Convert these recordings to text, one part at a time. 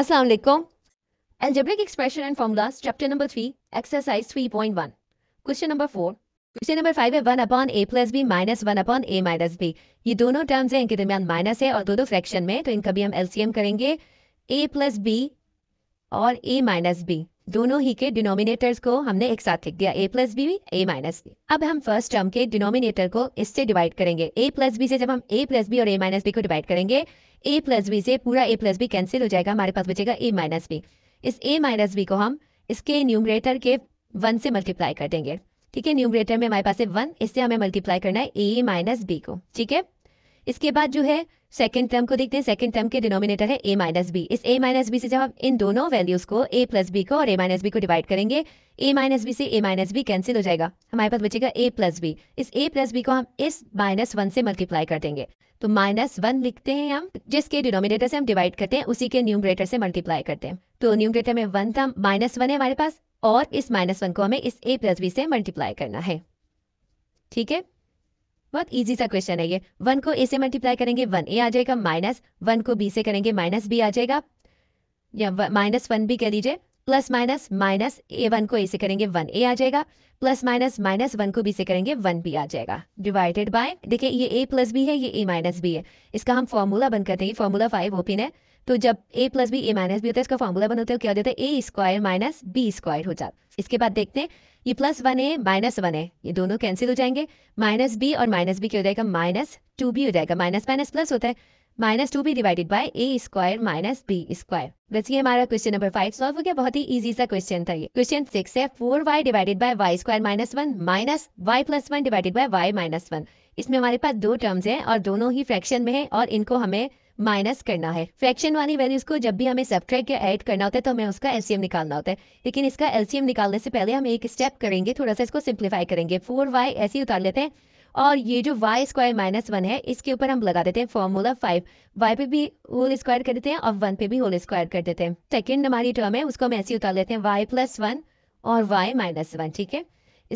Aslam algebraic expression and formulas chapter number three exercise three point one question number four question number five है one upon A plus B minus one upon A minus B ये दोनों terms हैं इनके दरमियान minus है और दो दो फ्रैक्शन में तो इनका भी हम एलसीएम करेंगे ए प्लस बी और ए माइनस बी दोनों ही के डिनोमिनेटर्स को हमने एक साथ लिख दिया A plus B A minus B अब हम फर्स्ट टर्म के डिनोमिनेटर को इससे डिवाइड करेंगे ए प्लस बी से जब हम ए प्लस बी और ए माइनस बी को डिवाइड करेंगे ए प्लस बी से पूरा ए प्लस बी कैंसिल हो जाएगा हमारे पास बचेगा ए माइनस बी इस ए माइनस बी को हम इसके न्यूमरेटर के वन से मल्टीप्लाई कर देंगे ठीक है न्यूमरेटर में हमारे पास है वन इससे हमें मल्टीप्लाई करना है ए माइनस बी को ठीक है इसके बाद जो है सेकंड टर्म को देखते हैं सेकंड टर्म के डिनोमिनेटर है ए माइनस बी इस ए माइनस बी से जब हम इन दोनों वैल्यूज को ए प्लस बी को और ए माइनस बी को डिवाइड करेंगे ए माइनस बी से ए माइनस बी कैंसिल हो जाएगा हमारे पास बचेगा ए प्लस बी इस ए प्लस बी को हम इस माइनस वन से मल्टीप्लाई कर देंगे तो माइनस वन लिखते हैं हम जिसके डिनोमिनेटर से हम डिवाइड करते हैं उसी के न्यूमरेटर से मल्टीप्लाई करते हैं तो न्यूमरेटर में वन था माइनस वन है हमारे पास और इस माइनस वन को हमें इस ए प्लस बी से मल्टीप्लाई करना है ठीक है बहुत इजी सा क्वेश्चन है ये वन को ए से मल्टीप्लाई करेंगे वन ए आ जाएगा माइनस वन को बी से करेंगे माइनस बी आ जाएगा या माइनस वन भी कह दीजिए plus minus minus A one को ए से करेंगे वन ए आ जाएगा प्लस माइनस माइनस वन को बी से करेंगे वन बी आ जाएगा डिवाइडेड बाय देखिए ये ए प्लस बी है ये ए माइनस बी है इसका हम फॉर्मूला बन करते हैं फॉर्मूला फाइव ओपिन है तो जब A plus B A minus B होता है इसका फॉर्मूला बन होता है क्या हो जाता है ए स्क्वायर माइनस बी स्क्वायर हो जाता है इसके बाद देखते हैं ये प्लस वन है माइनस वन है ये दोनों कैंसिल हो जाएंगे माइनस बी और माइनस बी क्या हो जाएगा माइनस टू बी हो जाएगा माइनस माइनस प्लस होता है minus two B divided by A square minus B square बस ये हमारा क्वेश्चन नंबर फाइव सॉल्व हो गया बहुत ही इजी सा क्वेश्चन था ये क्वेश्चन सिक्स है four Y divided by Y square minus one minus Y plus one divided by Y minus one इसमें हमारे पास दो टर्म्स हैं और दोनों ही फ्रैक्शन में है और इनको हमें माइनस करना है फ्रैक्शन वाली वैल्यूज को जब भी हमें सब्ट्रैक्ट या ऐड करना होता है तो हमें उसका एलसीएम निकालना होता है लेकिन इसका एलसीएम निकालने से पहले हम एक स्टेप करेंगे थोड़ा सा इसको सिंप्लीफाई करेंगे फोर वाई ऐसे ही उतार लेते हैं और ये जो वाई स्क्वायर माइनस वन है इसके ऊपर हम लगा देते हैं फॉर्मूला फाइव वाई पे भी होल स्क्वायर कर देते हैं और वन पे भी होल स्क्वायर कर देते हैं सेकेंड हमारी टर्म है उसको हम ऐसे उतार लेते हैं वाई प्लस वन और वाई माइनस वन ठीक है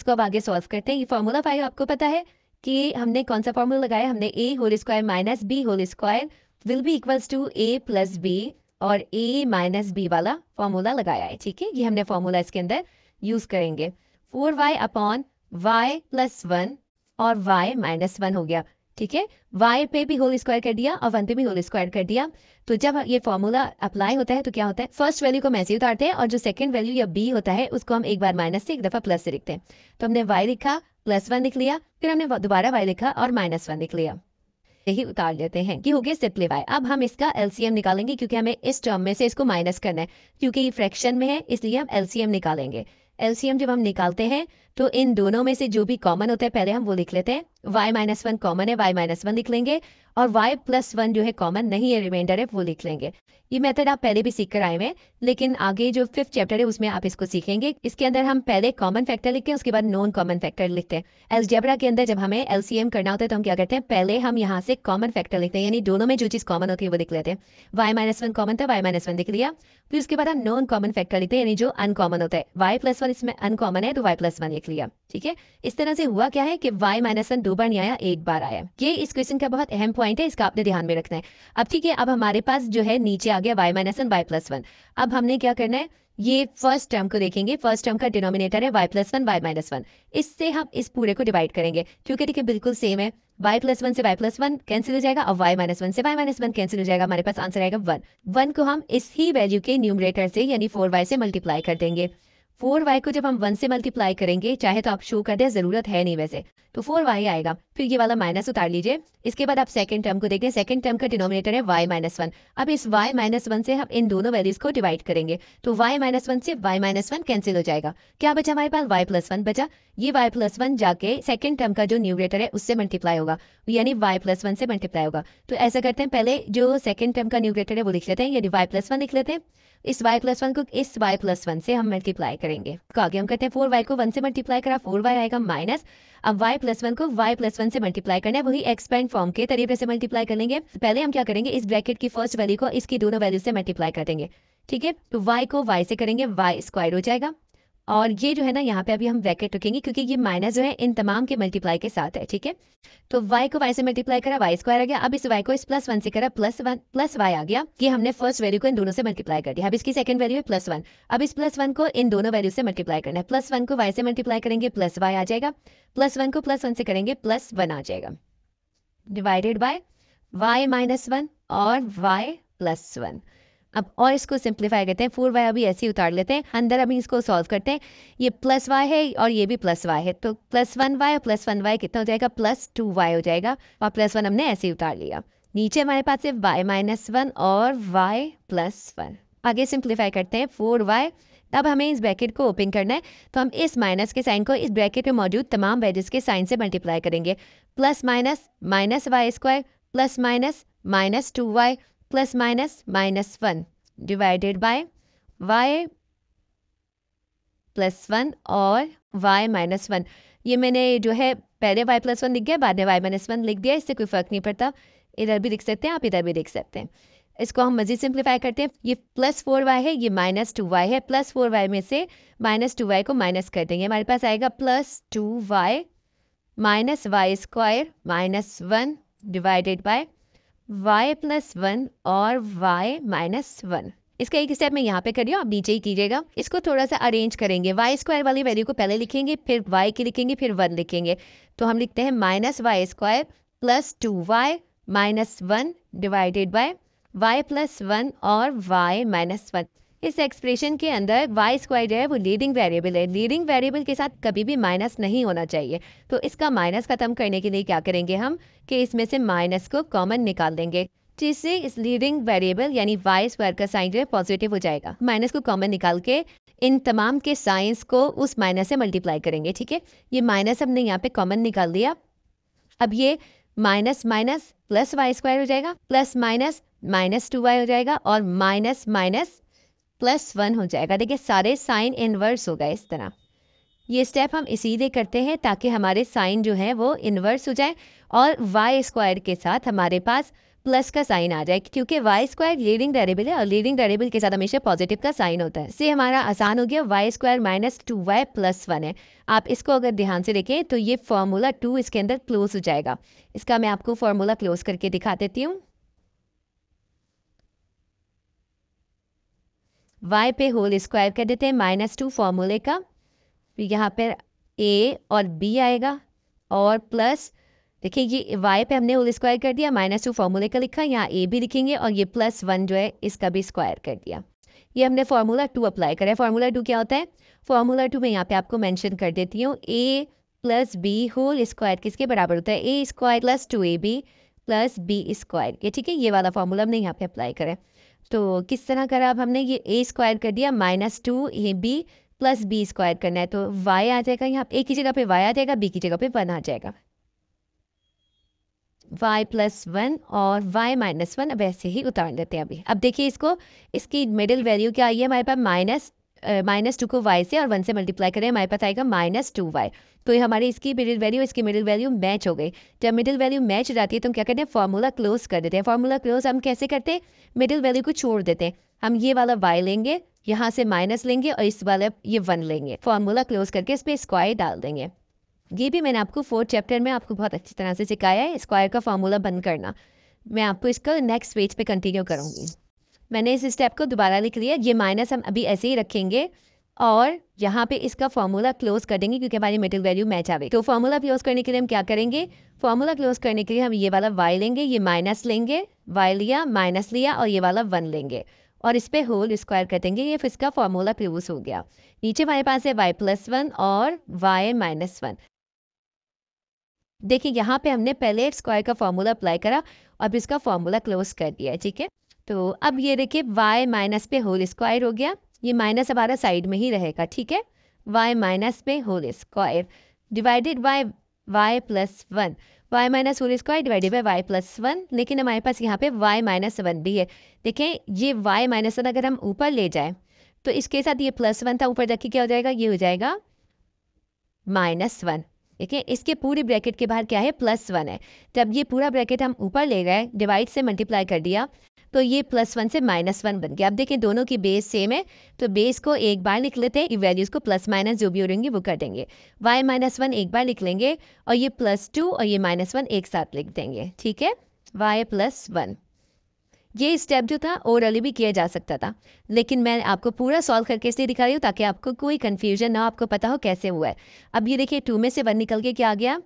इसको अब आगे सॉल्व करते हैं ये फॉर्मूला फाइव आपको पता है कि हमने कौन सा फॉर्मूला लगाया हमने A whole square minus B whole square will be equals to A plus B और ए माइनस बी वाला फॉर्मूला लगाया है ठीक है ये हमने फॉर्मूला इसके अंदर यूज करेंगे four Y upon Y plus one और वाई माइनस वन हो गया ठीक है वाई पे भी होल स्क्वायर कर दिया और वन पे भी होल स्क्वायर कर दिया तो जब ये फॉर्मूला अप्लाई होता है तो क्या होता है फर्स्ट वैल्यू को हम ऐसे उतारते हैं और जो सेकंड वैल्यू या बी होता है उसको हम एक बार माइनस से एक दफा प्लस से लिखते हैं तो हमने वाई लिखा प्लस वन लिख लिया फिर हमने दोबारा वाई लिखा और माइनस वन लिख लिया यही उतार लेते हैं कि हो गया सिंपली वाई अब हम इसका एलसीएम निकालेंगे क्योंकि हमें इस टर्म में से इसको माइनस करना है क्योंकि ये फ्रैक्शन में है इसलिए हम एलसीएम निकालेंगे एलसीएम जब हम निकालते हैं तो इन दोनों में से जो भी कॉमन होता है पहले हम वो लिख लेते हैं वाई माइनस वन कॉमन है वाई माइनस वन लिख लेंगे और वाई प्लस वन जो है कॉमन नहीं है रिमाइंडर है वो लिख लेंगे ये मेथड आप पहले भी सीख कर आए हैं लेकिन आगे जो फिफ्थ चैप्टर है उसमें आप इसको सीखेंगे इसके अंदर हम पहले कॉमन फैक्टर लिखते हैं उसके बाद नॉन कॉमन फैक्टर लिखते हैं एल्जेब्रा के अंदर जब हमें एलसीएम करना होता है तो हम क्या करते हैं पहले हम यहाँ से कॉमन फैक्टर लिखते हैं यानी दोनों में जो चीज़ कॉमन होती है वो लिख लेते हैं वाई माइनस वन कॉमन था वाई माइनस वन लिख लिया फिर उसके बाद हम नॉन कॉमन फैक्टर लिखते हैं यानी जो अनकॉमन होता है वाई प्लस वन इसमें अनकॉमन है तो वाई प्लस वन लिख लिया ठीक है इस तरह से हुआ क्या है कि वाई माइनस वन दो बार नहीं आया एक बार आया ये इस क्वेश्चन का बहुत अहम पॉइंट है इसका आपने ध्यान में रखना है अब ठीक है अब हमारे पास जो है नीचे आ गया Y minus one Y plus one अब हमने क्या करना है ये फर्स्ट टर्म को देखेंगे फर्स्ट टर्म का डिनोमिनेटर है Y plus one Y minus one इससे हम इस पूरे को डिवाइड करेंगे क्योंकि देखिए बिल्कुल सेम है वाई प्लस वन से वाई प्लस वन कैंसिल हो जाएगा और वाई माइनस वन से वाई माइनस वन कैंसिल हो जाएगा हमारे पास आंसर आएगा वन वन को हम इस ही वैल्यू के न्यूमरेटर से यानी फोर वाई से मल्टीप्लाई कर देंगे फोर वाई को जब हम वन से मल्टीप्लाई करेंगे चाहे तो आप शो कर दें जरूरत है नहीं वैसे तो फोर वाई आएगा फिर ये वाला माइनस उतार लीजिए इसके बाद आप सेकंड टर्म को देखते हैं सेकंड टर्म का डिनोमिनेटर है वाई माइनस वन अब इस वाई माइनस वन से हम इन दोनों वैल्यूज को डिवाइड करेंगे तो वाई माइनस वन से वाई माइनस वन कैंसिल हो जाएगा क्या बचा हमारे पास वाई प्लस वन बचा ये वाई प्लस वन जाके सेकंड टर्म का जो न्यूमरेटर है उससे मल्टीप्लाई होगा यानी वाई प्लस वन से मल्टीप्लाई होगा तो ऐसा करते हैं पहले जो सेकेंड टर्म का न्यूग्रेटर है वो लिख लेते हैं यानी वाई प्लस वन लिख लेते हैं इस वाई प्लस वन को इस वाई प्लस वन से हम मल्टीप्लाई करेंगे तो आगे हम करते हैं फोर वाई को वन से मल्टीप्लाई करा फोर वाई आएगा माइनस अब वाई प्लस वन को वाई प्लस वन से मल्टीप्लाई करना है वही एक्सपेंड फॉर्म के तरीके से मल्टीप्लाई कर लेंगे पहले हम क्या करेंगे इस ब्रैकेट की फर्स्ट वैल्यू को इसकी दोनों वैल्यू से मल्टीप्लाई कर देंगे ठीक है तो वाई को वाई से करेंगे वाई स्क्वायर हो जाएगा और ये जो है ना यहाँ पे अभी हम ब्रैकेट रखेंगे क्योंकि ये माइनस जो है इन तमाम के मल्टीप्लाई के साथ है ठीक है तो वाई को वाई से मल्टीप्लाई करा वाई स्क्वायर आ गया अब इस वाई को इस प्लस वन से करा प्लस वन प्लस वाई आ गया ये हमने फर्स्ट वैल्यू को इन दोनों से मल्टीप्लाई कर दिया अब इसकी सेकंड वैल्यू है प्लस वन अब इस प्लस वन को इन दोनों वैल्यू से मल्टीप्लाई करना है प्लस वन को वाई से मल्टीप्लाई करेंगे प्लस वाई आ जाएगा प्लस वन को प्लस वन से करेंगे प्लस वन आ जाएगा divided by Y minus one और वाई प्लस वन अब और इसको सिंप्लीफाई करते हैं फोर वाई अभी ऐसे ही उतार लेते हैं अंदर अभी इसको सॉल्व करते हैं ये प्लस वाई है और ये भी प्लस वाई है तो प्लस वन वाई और प्लस वन वाई कितना हो जाएगा प्लस टू वाई हो जाएगा और प्लस वन हमने ऐसे ही उतार लिया नीचे हमारे पास है वाई माइनस वन और वाई प्लस वन आगे सिंप्लीफाई करते हैं फोर वाई अब हमें इस ब्रैकेट को ओपन करना है तो हम इस माइनस के साइन को इस ब्रैकेट में मौजूद तमाम वेजेस के साइन से मल्टीप्लाई करेंगे plus minus minus y square plus minus minus two y plus minus minus one divided by y plus one और वाई माइनस वन ये मैंने जो है पहले वाई प्लस वन लिख दिया बाद में वाई माइनस वन लिख दिया इससे कोई फ़र्क नहीं पड़ता इधर भी लिख सकते हैं आप इधर भी लिख सकते हैं इसको हम मज़ीद सिंप्लीफाई करते हैं ये प्लस फोर वाई है ये माइनस टू वाई है प्लस फोर वाई में से माइनस टू वाई को माइनस कर देंगे हमारे पास आएगा plus two y minus y square minus one divided by y plus one और y माइनस वन इसका एक स्टेप मैं यहाँ पे करी हूँ आप नीचे ही कीजिएगा इसको थोड़ा सा अरेंज करेंगे वाई स्क्वायर वाली वैल्यू को पहले लिखेंगे फिर वाई की लिखेंगे फिर वन लिखेंगे तो हम लिखते हैं minus y square plus two y minus one divided by y plus one और वाई माइनस वन इस एक्सप्रेशन के अंदर वाई स्क्वायर है वो लीडिंग वेरिएबल है लीडिंग वेरिएबल के साथ कभी भी माइनस नहीं होना चाहिए तो इसका माइनस खत्म करने के लिए क्या करेंगे हम कि इसमें से माइनस को कॉमन निकाल देंगे जिससे इस लीडिंग वेरिएबल यानी वाई स्क्वायर का साइन जो है पॉजिटिव हो जाएगा माइनस को कॉमन निकाल के इन तमाम के साइंस को उस माइनस से मल्टीप्लाई करेंगे ठीक है ये माइनस हमने यहाँ पे कॉमन निकाल दिया अब ये minus minus plus y square हो जाएगा plus minus minus two y हो जाएगा और माइनस माइनस प्लस वन हो जाएगा देखिए सारे साइन इन्वर्स हो गए इस तरह ये स्टेप हम इसीलिए करते हैं ताकि हमारे साइन जो है वो इन्वर्स हो जाए और वाई स्क्वायर के साथ हमारे पास प्लस का साइन आ जाए क्योंकि वाई स्क्वायर लीडिंग डेरेबल है और लीडिंग डेरेबल के साथ हमेशा पॉजिटिव का साइन होता है इससे हमारा आसान हो गया y square minus two y plus one है आप इसको अगर ध्यान से देखें तो ये फार्मूला टू इसके अंदर क्लोज हो जाएगा इसका मैं आपको फार्मूला क्लोज करके दिखा देती हूँ वाई पे होल स्क्वायर कर देते हैं माइनस टू फॉर्मूले का यहाँ पर ए और बी आएगा और प्लस देखिए ये वाई पे हमने होल स्क्वायर कर दिया माइनस टू फार्मूले का लिखा यहाँ ए भी लिखेंगे और ये प्लस वन जो है इसका भी स्क्वायर कर दिया ये हमने फार्मूला टू अप्लाई करा है फार्मूला टू क्या होता है फार्मूला टू में यहाँ पे आपको मैंशन कर देती हूँ a plus b whole square किसके बराबर होता है ए square plus two a b plus b square ये ठीक है ये वाला फार्मूला हमने यहाँ पे अप्लाई करा है तो किस तरह करा अब हमने ये ए स्क्वायर कर दिया माइनस टू ये बी प्लस बी स्क्वायर करना है तो वाई आ जाएगा यहाँ ए की जगह पे वाई आ जाएगा बी की जगह पे वन आ जाएगा वाई प्लस वन और वाई माइनस वन अब ऐसे ही उतार देते हैं अभी अब देखिए इसको इसकी मिडिल वैल्यू क्या आई है हमारे पास माइनस माइनस टू को वाई से और वन से मल्टीप्लाई करें हमारे पास आएगा माइनस टू वाई तो ये हमारी इसकी मिडिल वैल्यू इसकी मिडिल वैल्यू मैच हो गई जब मिडिल वैल्यू मैच हो जाती है तो हम क्या करते हैं फार्मूला क्लोज कर देते हैं फार्मूला क्लोज हम कैसे करते हैं मिडिल वैल्यू को छोड़ देते हैं हम ये वाला वाई लेंगे यहाँ से माइनस लेंगे और इस वाला ये वन लेंगे फार्मूला क्लोज करके इस पर स्क्वायर डाल देंगे ये भी मैंने आपको फोर्थ चैप्टर में आपको बहुत अच्छी तरह से सिखाया है स्क्वायर का फार्मूला बंद करना मैं आपको इसका नेक्स्ट पेज पे कंटिन्यू करूँगी मैंने इस स्टेप को दोबारा लिख लिया ये माइनस हम अभी ऐसे ही रखेंगे और यहाँ पे इसका फॉर्मूला क्लोज कर देंगे क्योंकि हमारी मेटल वैल्यू मैच आवे तो फॉर्मूला क्लोज करने के लिए हम क्या करेंगे फॉर्मूला क्लोज करने के लिए हम ये वाला वाई लेंगे ये माइनस लेंगे वाई लिया माइनस लिया और ये वाला वन लेंगे और इस पर होल स्क्वायर कर देंगे ये फिर इसका फॉर्मूला क्लोज हो गया नीचे हमारे पास है वाई प्लस वन और वाई माइनस वन देखिए यहाँ पे हमने पहले स्क्वायर का फॉर्मूला अप्लाई करा अब इसका फॉर्मूला क्लोज कर दिया ठीक है तो अब ये देखिए वाई माइनस पे होल स्क्वायर हो गया ये माइनस हमारा साइड में ही रहेगा ठीक है वाई माइनस पे whole square divided by y plus one Y minus whole square divided by y plus one लेकिन हमारे पास यहाँ पे y माइनस वन भी है देखें ये y माइनस वन अगर हम ऊपर ले जाए तो इसके साथ ये प्लस वन था ऊपर रखिए क्या हो जाएगा ये हो जाएगा माइनस वन देखिए इसके पूरे ब्रैकेट के बाहर क्या है प्लस वन है जब ये पूरा ब्रैकेट हम ऊपर ले गए डिवाइड से मल्टीप्लाई कर दिया तो ये प्लस वन से माइनस वन बन गया अब देखें दोनों की बेस सेम है तो बेस को एक बार लिख लेते हैं वैल्यूज़ को प्लस माइनस जो भी हो रहेंगे वो कर देंगे वाई माइनस वन एक बार लिख लेंगे और ये प्लस टू और ये माइनस वन एक साथ लिख देंगे ठीक है वाई प्लस वन ये स्टेप जो था और अली भी किया जा सकता था लेकिन मैं आपको पूरा सॉल्व करके इसलिए दिखा रही हूँ ताकि आपको कोई कन्फ्यूजन ना आपको पता हो कैसे हुआ है अब ये देखिए टू में से वन निकल के क्या आ गया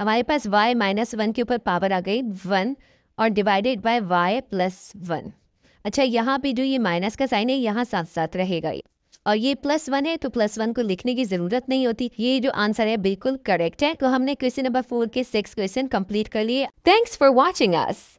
हमारे पास वाई माइनस वन के ऊपर पावर आ गई वन और divided by y plus one अच्छा यहाँ पे जो ये माइनस का साइन है यहाँ साथ साथ रहेगा ये और ये प्लस वन है तो प्लस वन को लिखने की जरूरत नहीं होती ये जो आंसर है बिल्कुल करेक्ट है तो हमने क्वेश्चन नंबर फोर के सिक्स क्वेश्चन कंप्लीट कर लिए थैंक्स फॉर वॉचिंग अस